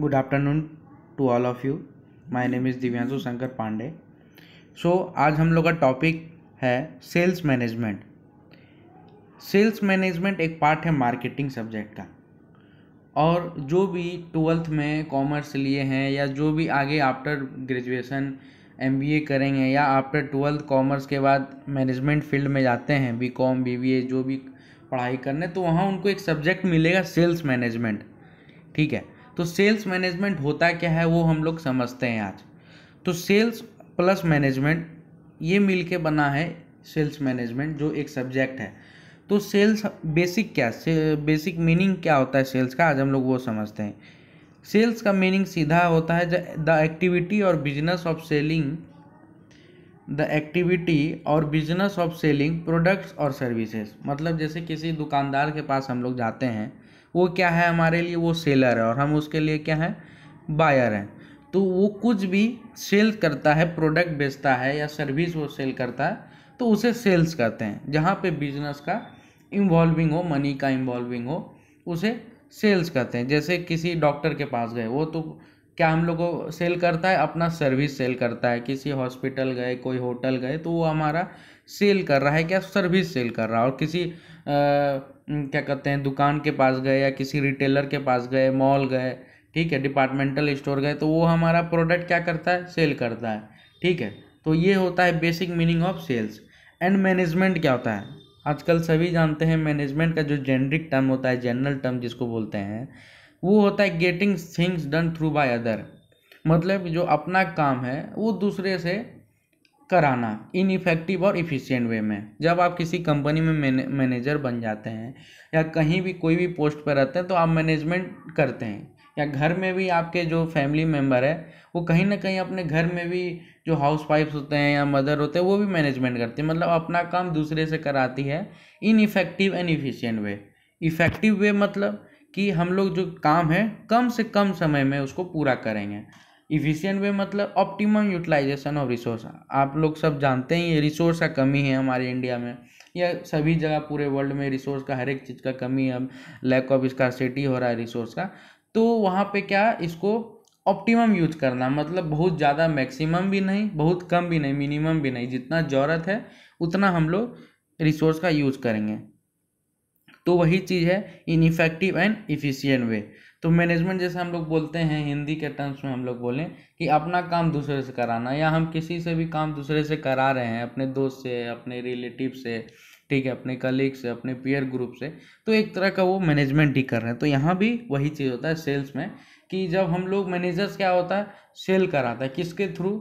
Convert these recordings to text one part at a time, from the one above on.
good afternoon to all of you my name is Divyanshu Shankar Pandey so आज हम लोग का टॉपिक है सेल्स मैनेजमेंट सेल्स मैनेजमेंट एक पार्ट है मार्केटिंग सब्जेक्ट का और जो भी ट्वेल्थ में कॉमर्स लिए हैं या जो भी आगे after graduation M B A करेंगे या आफ्टर ट्वेल्थ कॉमर्स के बाद मैनेजमेंट फील्ड में जाते हैं B Com B B A जो भी पढ़ाई करने तो वहाँ उनको एक सब्जेक्ट मिलेगा सेल्स मैनेजमेंट ठीक है तो सेल्स मैनेजमेंट होता क्या है वो हम लोग समझते हैं आज तो सेल्स प्लस मैनेजमेंट ये मिल के बना है सेल्स मैनेजमेंट जो एक सब्जेक्ट है तो सेल्स बेसिक क्या से, बेसिक मीनिंग क्या होता है सेल्स का आज हम लोग वो समझते हैं सेल्स का मीनिंग सीधा होता है द एक्टिविटी और business of selling the activity और बिजनेस ऑफ सेलिंग प्रोडक्ट्स और सर्विसेज मतलब जैसे किसी दुकानदार के पास हम लोग जाते हैं वो क्या है हमारे लिए वो सेलर है और हम उसके लिए क्या है बायर हैं तो वो कुछ भी सेल करता है प्रोडक्ट बेचता है या सर्विस वो सेल करता है तो उसे सेल्स कहते हैं जहाँ पे बिजनेस का इन्वॉल्विंग हो मनी का इन्वॉल्विंग हो उसे सेल्स कहते हैं जैसे किसी डॉक्टर के पास गए वो तो क्या हम लोग को सेल करता है अपना सर्विस सेल करता है किसी हॉस्पिटल गए कोई होटल गए तो वो हमारा सेल कर रहा है क्या सर्विस सेल कर रहा है और किसी आ, क्या कहते हैं दुकान के पास गए या किसी रिटेलर के पास गए मॉल गए ठीक है डिपार्टमेंटल स्टोर गए तो वो हमारा प्रोडक्ट क्या करता है सेल करता है ठीक है तो ये होता है basic meaning of sales and management क्या होता है आजकल सभी जानते हैं मैनेजमेंट का जो जेनरिक टर्म होता है जनरल टर्म जिसको बोलते हैं वो होता है getting things done through by other मतलब जो अपना काम है वो दूसरे से कराना इन इफ़ेक्टिव और इफ़िशियंट वे में जब आप किसी कंपनी में मैनेजर बन जाते हैं या कहीं भी कोई भी पोस्ट पर रहते हैं तो आप मैनेजमेंट करते हैं या घर में भी आपके जो फैमिली मेम्बर है वो कहीं ना कहीं अपने घर में भी जो हाउस वाइफ्स होते हैं या मदर होते हैं वो भी मैनेजमेंट करते हैं मतलब अपना काम दूसरे से कराती है in effective and efficient way effective way मतलब कि हम लोग जो काम है कम से कम समय में उसको पूरा करेंगे इफिशियंट वे मतलब ऑप्टिमम यूटिलाइजेशन ऑफ रिसोर्स आप लोग सब जानते हैं ये रिसोर्स का कमी है हमारे इंडिया में या सभी जगह पूरे वर्ल्ड में रिसोर्स का हर एक चीज़ का कमी है अब लैक ऑफ स्कॉसिटी हो रहा है रिसोर्स का तो वहाँ पे क्या इसको ऑप्टिमम यूज करना मतलब बहुत ज़्यादा मैक्सिमम भी नहीं बहुत कम भी नहीं मिनिमम भी नहीं जितना ज़रूरत है उतना हम लोग रिसोर्स का यूज करेंगे तो वही चीज़ है in effective and efficient way तो मैनेजमेंट जैसे हम लोग बोलते हैं हिंदी के टर्म्स में हम लोग बोलें कि अपना काम दूसरे से कराना या हम किसी से भी काम दूसरे से करा रहे हैं अपने दोस्त से अपने रिलेटिव से ठीक है अपने कलीग से अपने पीयर ग्रुप से तो एक तरह का वो मैनेजमेंट ही कर रहे हैं तो यहाँ भी वही चीज़ होता है सेल्स में कि जब हम लोग मैनेजर्स क्या होता है सेल कराता है किसके थ्रू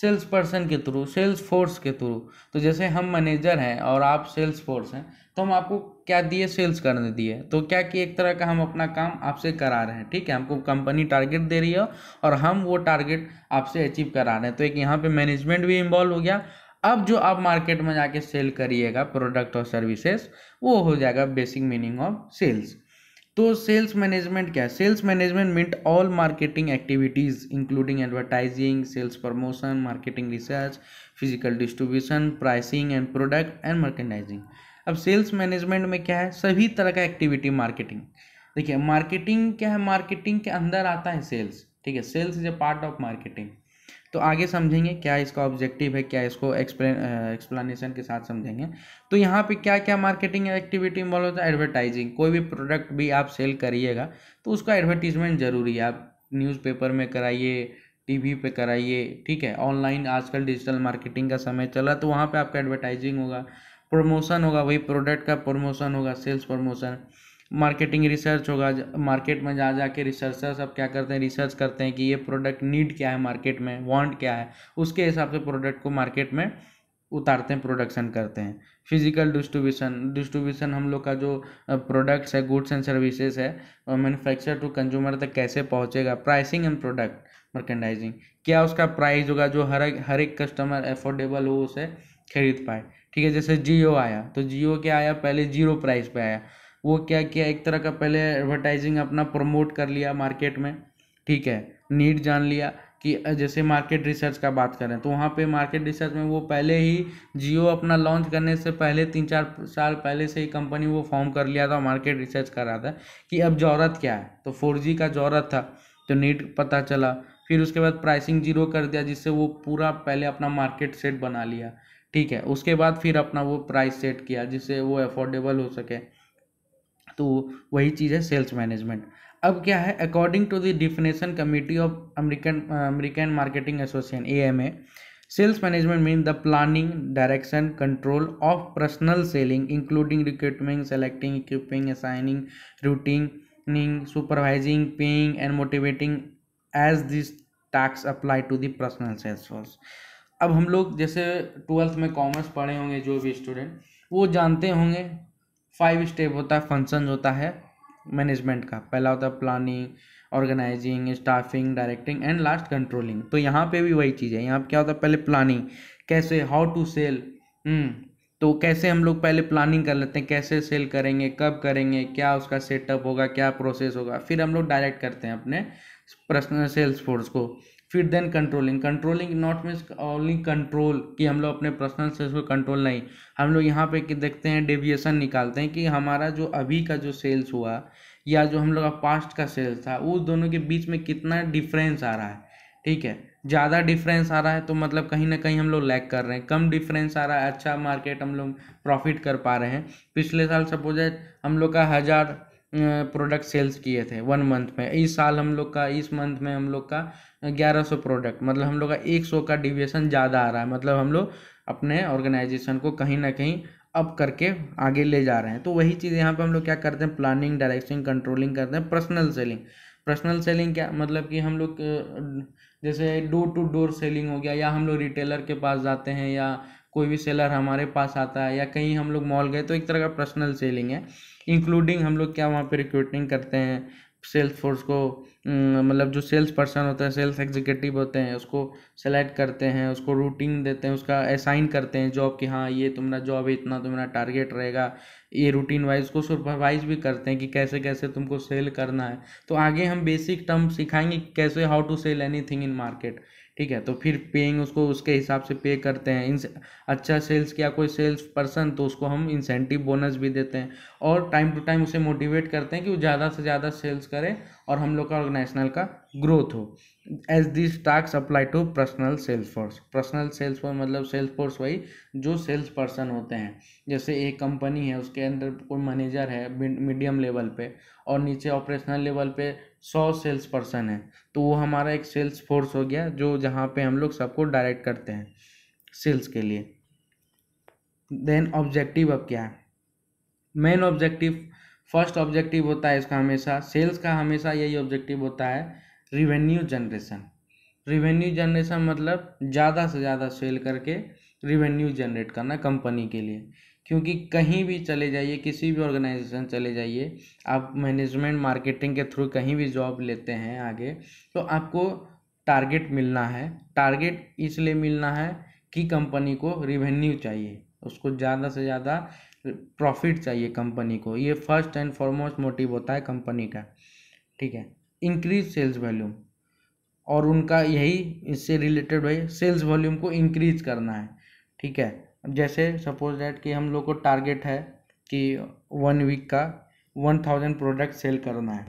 सेल्स पर्सन के थ्रू सेल्स फोर्स के थ्रू तो जैसे हम मैनेजर हैं और आप सेल्स फोर्स हैं तो हम आपको क्या दिए सेल्स करने दिए तो क्या कि एक तरह का हम अपना काम आपसे करा रहे हैं ठीक है हमको कंपनी टारगेट दे रही है और हम वो टारगेट आपसे अचीव करा रहे हैं तो एक यहाँ पे मैनेजमेंट भी इन्वॉल्व हो गया अब जो आप मार्केट में जाके सेल करिएगा प्रोडक्ट और सर्विसेज वो हो जाएगा बेसिक मीनिंग ऑफ सेल्स तो सेल्स मैनेजमेंट क्या है sales management meet all marketing activities including advertising sales promotion marketing research physical distribution pricing and product and merchandising अब सेल्स मैनेजमेंट में क्या है सभी तरह का एक्टिविटी मार्केटिंग देखिए मार्केटिंग क्या है मार्केटिंग के अंदर आता है सेल्स ठीक है sales is a part of marketing तो आगे समझेंगे क्या इसका ऑब्जेक्टिव है क्या इसको एक्सप्लेन एक्सप्लेनेशन के साथ समझेंगे तो यहाँ पे क्या क्या मार्केटिंग एक्टिविटी इन्वॉल्व होता है एडवर्टाइजिंग कोई भी प्रोडक्ट भी आप सेल करिएगा तो उसका एडवर्टीजमेंट जरूरी है आप न्यूज़पेपर में कराइए टीवी पे कराइए ठीक है ऑनलाइन आजकल डिजिटल मार्केटिंग का समय चला तो वहाँ पे आपका एडवर्टाइजिंग होगा प्रमोशन होगा वही प्रोडक्ट का प्रमोशन होगा सेल्स प्रमोशन मार्केटिंग रिसर्च होगा मार्केट में जा जा के रिसर्चर सब क्या करते हैं रिसर्च करते हैं कि ये प्रोडक्ट नीड क्या है मार्केट में वांट क्या है उसके हिसाब से प्रोडक्ट को मार्केट में उतारते हैं प्रोडक्शन करते हैं फिजिकल डिस्ट्रीब्यूशन डिस्ट्रीब्यूशन हम लोग का जो प्रोडक्ट्स है गुड्स एंड सर्विसेज है मैनुफैक्चर टू कंज्यूमर तक कैसे पहुँचेगा प्राइसिंग एंड प्रोडक्ट मर्केंडाइजिंग क्या उसका प्राइस होगा जो हर हर एक कस्टमर एफोर्डेबल हो उसे खरीद पाए ठीक है जैसे जियो आया तो जियो क्या आया पहले जीरो प्राइस पे आया वो क्या किया एक तरह का पहले एडवर्टाइजिंग अपना प्रमोट कर लिया मार्केट में ठीक है नीड जान लिया कि जैसे मार्केट रिसर्च का बात करें तो वहाँ पे मार्केट रिसर्च में वो पहले ही जियो अपना लॉन्च करने से पहले तीन चार साल पहले से ही कंपनी वो फॉर्म कर लिया था मार्केट रिसर्च कर रहा था कि अब जरूरत क्या है तो फोर का जरूरत था तो नीट पता चला फिर उसके बाद प्राइसिंग जीरो कर दिया जिससे वो पूरा पहले अपना मार्केट सेट बना लिया ठीक है उसके बाद फिर अपना वो प्राइस सेट किया जिससे वो अफोर्डेबल हो सके तो वही चीज़ है सेल्स मैनेजमेंट अब क्या है according to the definition committee of American American marketing association A M A sales management mean the planning direction control of personal selling including recruitment selecting equipping assigning routing supervising paying and motivating as this tasks apply to the personal sales force अब हम लोग जैसे twelfth में commerce पढ़े होंगे जो भी student वो जानते होंगे फाइव स्टेप होता है फंक्शन होता है मैनेजमेंट का पहला होता है planning organising staffing directing and last controlling तो यहाँ पे भी वही चीज़ है यहाँ पे क्या होता है पहले प्लानिंग कैसे हाउ टू सेल तो कैसे हम लोग पहले प्लानिंग कर लेते हैं कैसे सेल करेंगे कब करेंगे क्या उसका सेटअप होगा क्या प्रोसेस होगा फिर हम लोग डायरेक्ट करते हैं अपने पर्सनल सेल्स फोर्स को फिर then controlling controlling not means only control कि हम लोग अपने पर्सनल सेल्स को कंट्रोल नहीं हम लोग यहाँ पे कि देखते हैं डेविएशन निकालते हैं कि हमारा जो अभी का जो सेल्स हुआ या जो हम लोग का पास्ट का सेल्स था उस दोनों के बीच में कितना डिफरेंस आ रहा है ठीक है ज़्यादा डिफरेंस आ रहा है तो मतलब कहीं ना कहीं हम लोग लैक कर रहे हैं कम डिफरेंस आ रहा है अच्छा मार्केट हम लोग प्रॉफिट कर पा रहे हैं पिछले साल सपोज है हम लोग का हज़ार प्रोडक्ट सेल्स किए थे वन मंथ में इस साल हम लोग का इस मंथ में हम लोग का ग्यारह सौ प्रोडक्ट मतलब हम लोग का एक सौ का डिविएशन ज़्यादा आ रहा है मतलब हम लोग अपने ऑर्गेनाइजेशन को कहीं ना कहीं अप करके आगे ले जा रहे हैं तो वही चीज़ यहाँ पे हम लोग क्या करते हैं प्लानिंग डायरेक्शन कंट्रोलिंग करते हैं पर्सनल सेलिंग पर्सनल सेलिंग क्या मतलब कि हम लोग जैसे डोर टू डोर सेलिंग हो गया या हम लोग रिटेलर के पास जाते हैं या कोई भी सेलर हमारे पास आता है या कहीं हम लोग मॉल गए तो एक तरह का पर्सनल सेलिंग है इंक्लूडिंग हम लोग क्या वहाँ पर रिक्रूटिंग करते हैं सेल्स फोर्स को मतलब जो सेल्स पर्सन होते हैं सेल्स एग्जीक्यूटिव होते हैं उसको सेलेक्ट करते हैं उसको रूटीन देते हैं उसका असाइन करते हैं जॉब कि हाँ ये तुम्हारा जॉब है इतना तुम्हारा टारगेट रहेगा ये रूटीन वाइज उसको सुपरवाइज भी करते हैं कि कैसे कैसे तुमको सेल करना है तो आगे हम बेसिक टर्म सिखाएंगे कैसे how to sell anything in market ठीक है तो फिर पेइंग उसको उसके हिसाब से पे करते हैं इन अच्छा सेल्स किया कोई सेल्स पर्सन तो उसको हम इंसेंटिव बोनस भी देते हैं और टाइम टू टाइम उसे मोटिवेट करते हैं कि वो ज़्यादा से ज़्यादा सेल्स करे और हम लोग का ऑर्गेनाइजेशनल का ग्रोथ हो as this task apply to personal sales force personal sales force मतलब सेल्स फोर्स वही जो सेल्स पर्सन होते हैं जैसे एक कंपनी है उसके अंदर कोई मैनेजर है मीडियम लेवल पे और नीचे ऑपरेशनल लेवल पे सौ सेल्स पर्सन है तो वो हमारा एक सेल्स फोर्स हो गया जो जहाँ पे हम लोग सबको डायरेक्ट करते हैं सेल्स के लिए देन ऑब्जेक्टिव अब क्या है मेन ऑब्जेक्टिव फर्स्ट ऑब्जेक्टिव होता है इसका हमेशा सेल्स का हमेशा यही ऑब्जेक्टिव होता है रिवेन्यू जनरेशन रिवेन्यू जनरेशन मतलब ज़्यादा से ज़्यादा सेल करके रिवेन्यू जनरेट करना कंपनी के लिए क्योंकि कहीं भी चले जाइए किसी भी ऑर्गेनाइजेशन चले जाइए आप मैनेजमेंट मार्केटिंग के थ्रू कहीं भी जॉब लेते हैं आगे तो आपको टारगेट मिलना है टारगेट इसलिए मिलना है कि कंपनी को रिवेन्यू चाहिए उसको ज़्यादा से ज़्यादा प्रॉफिट चाहिए कंपनी को ये फर्स्ट एंड फॉरमोस्ट मोटिव होता है कंपनी का ठीक है इंक्रीज सेल्स वॉल्यूम और उनका यही इससे रिलेटेड भाई सेल्स वॉल्यूम को इंक्रीज करना है ठीक है जैसे सपोज डैट कि हम लोग को टारगेट है कि वन वीक का वन थाउजेंड प्रोडक्ट सेल करना है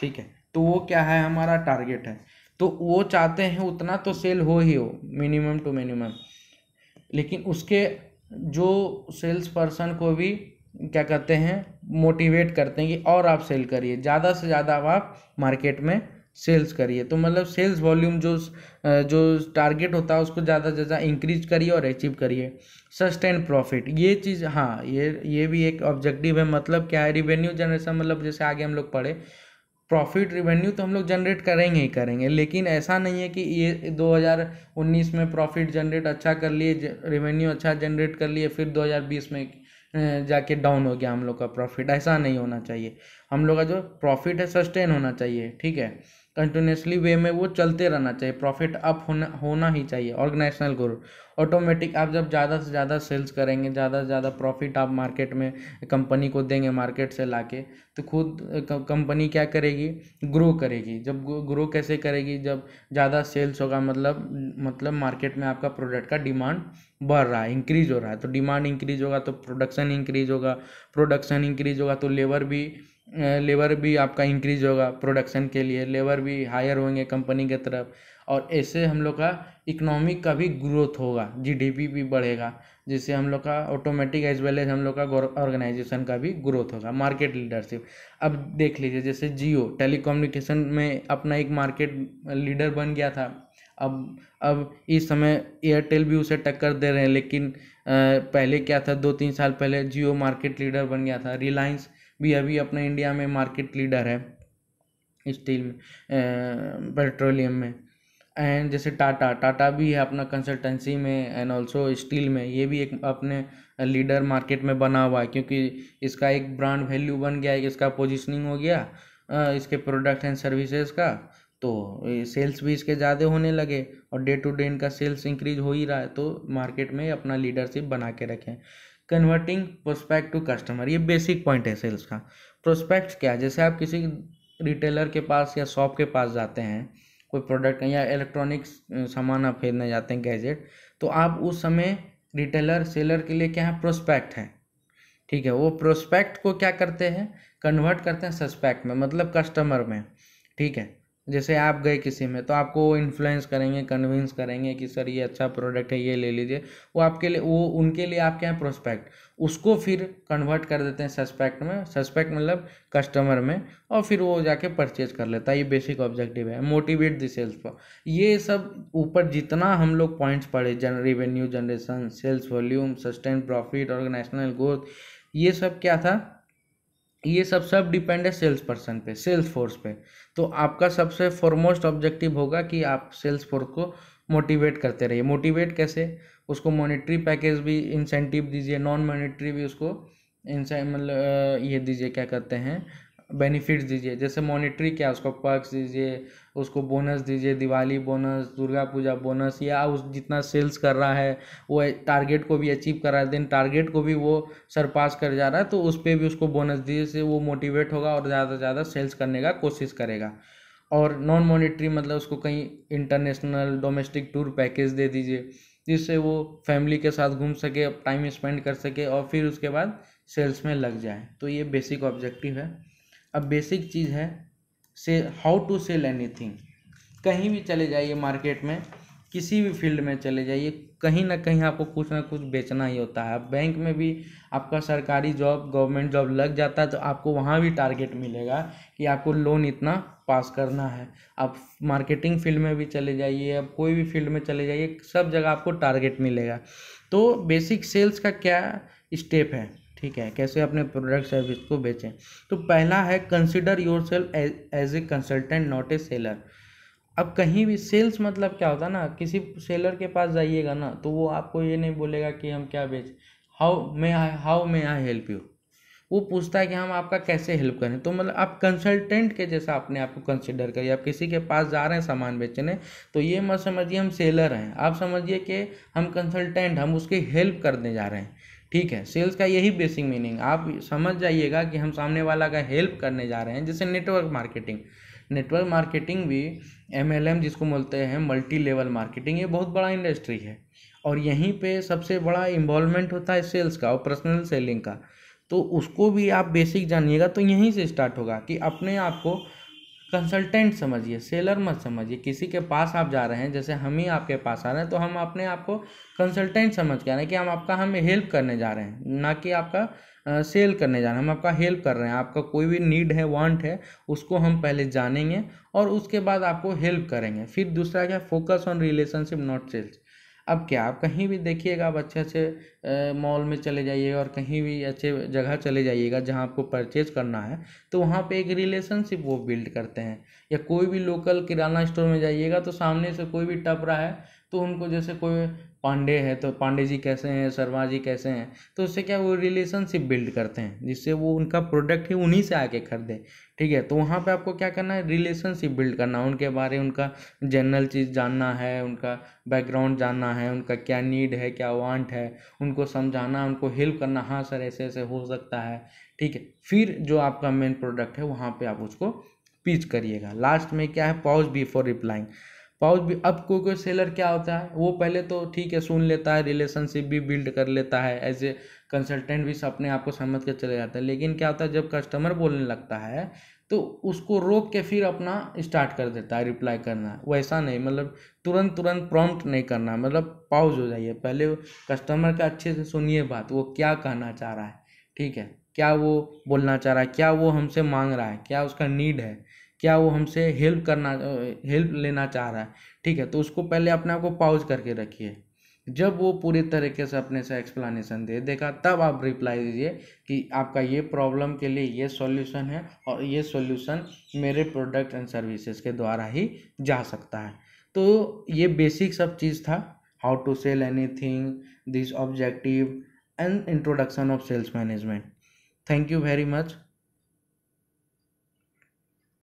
ठीक है तो वो क्या है हमारा टारगेट है तो वो चाहते हैं उतना तो सेल हो ही हो मिनिमम टू मिनिमम लेकिन उसके जो सेल्स पर्सन को भी क्या कहते हैं मोटिवेट करते हैं कि और आप सेल करिए ज़्यादा से ज़्यादा आप मार्केट में सेल्स करिए तो मतलब सेल्स वॉल्यूम जो जो टारगेट होता है उसको ज़्यादा से ज़्यादा इंक्रीज करिए और अचीव करिए सस्टेन प्रॉफिट ये चीज़ हाँ ये ये भी एक ऑब्जेक्टिव है मतलब क्या है रिवेन्यू जनरेशन मतलब जैसे आगे हम लोग पढ़े प्रॉफिट रिवेन्यू तो हम लोग जनरेट करेंगे ही करेंगे लेकिन ऐसा नहीं है कि ये 2019 में प्रॉफिट जनरेट अच्छा कर लिए रिवेन्यू अच्छा जनरेट कर लिए फिर 2020 में जाके डाउन हो गया हम लोग का प्रॉफिट ऐसा नहीं होना चाहिए हम लोग का जो प्रॉफिट है सस्टेन होना चाहिए ठीक है कंटिन्यूसली वे में वो चलते रहना चाहिए प्रॉफिट अप होना होना ही चाहिए ऑर्गेनाइजेशनल ग्रोथ ऑटोमेटिक आप जब ज़्यादा से ज़्यादा सेल्स करेंगे ज़्यादा से ज़्यादा प्रॉफिट आप मार्केट में कंपनी को देंगे मार्केट से ला के तो खुद कंपनी क्या करेगी ग्रो करेगी जब ग्रो कैसे करेगी जब ज़्यादा सेल्स होगा मतलब मतलब मार्केट में आपका प्रोडक्ट का डिमांड बढ़ रहा है इंक्रीज हो रहा है तो डिमांड इंक्रीज होगा तो प्रोडक्शन इंक्रीज होगा प्रोडक्शन इंक्रीज होगा तो लेबर भी लेबर भी आपका इंक्रीज होगा प्रोडक्शन के लिए लेबर भी हायर होंगे कंपनी के तरफ और ऐसे हम लोग का इकोनॉमिक का भी ग्रोथ होगा जीडीपी भी बढ़ेगा जिससे हम लोग का ऑटोमेटिक एज वेल एज हम लोग का ऑर्गेनाइजेशन का भी ग्रोथ होगा मार्केट लीडरशिप अब देख लीजिए जैसे जियो टेलीकम्युनिकेशन में अपना एक मार्केट लीडर बन गया था अब अब इस समय एयरटेल भी उसे टक्कर दे रहे हैं लेकिन आ, पहले क्या था दो तीन साल पहले जियो मार्केट लीडर बन गया था रिलायंस भी अभी अपने इंडिया में मार्केट लीडर है स्टील में पेट्रोलियम में एंड जैसे टाटा टाटा भी है अपना कंसल्टेंसी में एंड ऑल्सो स्टील में ये भी एक अपने लीडर मार्केट में बना हुआ है क्योंकि इसका एक ब्रांड वैल्यू बन गया है इसका पोजिशनिंग हो गया इसके प्रोडक्ट एंड सर्विसेज का तो सेल्स भी इसके ज़्यादा होने लगे और डे टू डे इनका सेल्स इंक्रीज हो ही रहा है तो मार्केट में अपना लीडरशिप बना के रखें कन्वर्टिंग प्रोस्पेक्ट टू कस्टमर ये बेसिक पॉइंट है सेल्स का प्रोस्पेक्ट क्या है जैसे आप किसी रिटेलर के पास या शॉप के पास जाते हैं कोई प्रोडक्ट या इलेक्ट्रॉनिक्स सामान आप खरीदने जाते हैं गैजेट तो आप उस समय रिटेलर सेलर के लिए क्या है प्रोस्पेक्ट है ठीक है वो प्रोस्पेक्ट को क्या करते हैं कन्वर्ट करते हैं सस्पेक्ट में मतलब कस्टमर में ठीक है जैसे आप गए किसी में तो आपको इन्फ्लुएंस करेंगे कन्विंस करेंगे कि सर ये अच्छा प्रोडक्ट है ये ले लीजिए वो आपके लिए वो उनके लिए आप क्या है प्रोस्पेक्ट उसको फिर कन्वर्ट कर देते हैं सस्पेक्ट में सस्पेक्ट मतलब कस्टमर में और फिर वो जाके परचेज कर लेता है ये बेसिक ऑब्जेक्टिव है मोटिवेट दी सेल्स पर ये सब ऊपर जितना हम लोग पॉइंट्स पढ़े जन revenue generation sales volume sustain profit organisational growth ये सब क्या था ये सब सब डिपेंड है सेल्स पर्सन पे सेल्स फोर्स पे तो आपका सबसे फॉरमोस्ट ऑब्जेक्टिव होगा कि आप सेल्स फोर्स को मोटिवेट करते रहिए मोटिवेट कैसे उसको मॉनेटरी पैकेज भी इंसेंटिव दीजिए नॉन मॉनेटरी भी उसको मतलब ये दीजिए क्या कहते हैं बेनिफिट्स दीजिए जैसे मॉनेटरी क्या उसको पर्क्स दीजिए उसको बोनस दीजिए दिवाली बोनस दुर्गा पूजा बोनस या उस जितना सेल्स कर रहा है वो टारगेट को भी अचीव कर रहा है देन टारगेट को भी वो सरपास कर जा रहा है तो उस पर भी उसको बोनस दीजिए से वो मोटिवेट होगा और ज़्यादा से ज़्यादा सेल्स करने का कोशिश करेगा और नॉन मॉनिटरी मतलब उसको कहीं इंटरनेशनल डोमेस्टिक टूर पैकेज दे दीजिए जिससे वो फैमिली के साथ घूम सके टाइम स्पेंड कर सके और फिर उसके बाद सेल्स में लग जाए तो ये बेसिक ऑब्जेक्टिव है अब बेसिक चीज़ है से हाउ टू सेल एनी कहीं भी चले जाइए मार्केट में किसी भी फील्ड में चले जाइए कहीं ना कहीं आपको कुछ ना कुछ बेचना ही होता है बैंक में भी आपका सरकारी जॉब गवर्नमेंट जॉब लग जाता है तो आपको वहाँ भी टारगेट मिलेगा कि आपको लोन इतना पास करना है आप मार्केटिंग फील्ड में भी चले जाइए आप कोई भी फील्ड में चले जाइए सब जगह आपको टारगेट मिलेगा तो बेसिक सेल्स का क्या स्टेप है ठीक है कैसे अपने प्रोडक्ट सर्विस को बेचें तो पहला है consider yourself as a consultant not a seller अब कहीं भी सेल्स मतलब क्या होता है ना किसी सेलर के पास जाइएगा ना तो वो आपको ये नहीं बोलेगा कि हम क्या बेच how may I how may I help you वो पूछता है कि हम आपका कैसे हेल्प करें तो मतलब आप कंसल्टेंट के जैसा अपने आप को कंसिडर करिए आप किसी के पास जा रहे हैं सामान बेचने तो ये मत समझिए हम सेलर हैं आप समझिए कि हम कंसल्टेंट हम उसकी हेल्प करने जा रहे हैं ठीक है सेल्स का यही बेसिक मीनिंग आप समझ जाइएगा कि हम सामने वाला का हेल्प करने जा रहे हैं जैसे नेटवर्क मार्केटिंग नेटवर्क मार्केटिंग भी एम जिसको बोलते हैं मल्टी लेवल मार्केटिंग ये बहुत बड़ा इंडस्ट्री है और यहीं पे सबसे बड़ा इन्वॉल्वमेंट होता है सेल्स का और पर्सनल सेलिंग का तो उसको भी आप बेसिक जानिएगा तो यहीं से स्टार्ट होगा कि अपने आप को कंसल्टेंट समझिए सेलर मत समझिए किसी के पास आप जा रहे हैं जैसे हम ही आपके पास आ रहे हैं तो हम अपने आप को कंसल्टेंट समझ के आ रहे हैं कि हम आपका हम हेल्प करने जा रहे हैं ना कि आपका सेल करने जा रहे हैं हम आपका हेल्प कर रहे हैं आपका कोई भी नीड है वांट है उसको हम पहले जानेंगे और उसके बाद आपको हेल्प करेंगे फिर दूसरा क्या focus on relationship not sales अब क्या आप कहीं भी देखिएगा आप अच्छे अच्छे मॉल में चले जाइएगा और कहीं भी अच्छे जगह चले जाइएगा जहाँ आपको परचेज करना है तो वहाँ पे एक रिलेशनशिप वो बिल्ड करते हैं या कोई भी लोकल किराना स्टोर में जाइएगा तो सामने से कोई भी टप रहा है तो उनको जैसे कोई पांडे है तो पांडे जी कैसे हैं शर्मा जी कैसे हैं तो उससे क्या वो रिलेशनशिप बिल्ड करते हैं जिससे वो उनका प्रोडक्ट ही उन्हीं से आके खरीदे ठीक है तो वहाँ पे आपको क्या करना है रिलेशनशिप बिल्ड करना है उनके बारे में उनका जनरल चीज़ जानना है उनका बैकग्राउंड जानना है उनका क्या नीड है क्या वांट है उनको समझाना उनको हेल्प करना हाँ सर ऐसे ऐसे हो सकता है ठीक है फिर जो आपका मेन प्रोडक्ट है वहाँ पर आप उसको स्पीच करिएगा लास्ट में क्या है पॉज बिफोर रिप्लाइंग पॉज भी अब कोई कोई सेलर क्या होता है वो पहले तो ठीक है सुन लेता है रिलेशनशिप भी बिल्ड कर लेता है एज ए कंसल्टेंट भी अपने आप को समझ कर चले जाता है लेकिन क्या होता है जब कस्टमर बोलने लगता है तो उसको रोक के फिर अपना स्टार्ट कर देता है रिप्लाई करना वैसा नहीं मतलब तुरंत तुरंत प्रॉम्प्ट नहीं करना मतलब पाउज हो जाइए पहले कस्टमर का अच्छे से सुनिए बात वो क्या कहना चाह रहा है ठीक है क्या वो बोलना चाह रहा है क्या वो हमसे मांग रहा है क्या उसका नीड है क्या वो हमसे हेल्प करना हेल्प लेना चाह रहा है ठीक है तो उसको पहले अपने आप को पाउज करके रखिए जब वो पूरे तरीके से अपने से एक्सप्लानेशन दे देगा तब आप रिप्लाई दीजिए कि आपका ये प्रॉब्लम के लिए ये सॉल्यूशन है और ये सॉल्यूशन मेरे प्रोडक्ट एंड सर्विसेज के द्वारा ही जा सकता है तो ये बेसिक सब चीज़ था how to sell anything this objective and introduction of sales management thank you very much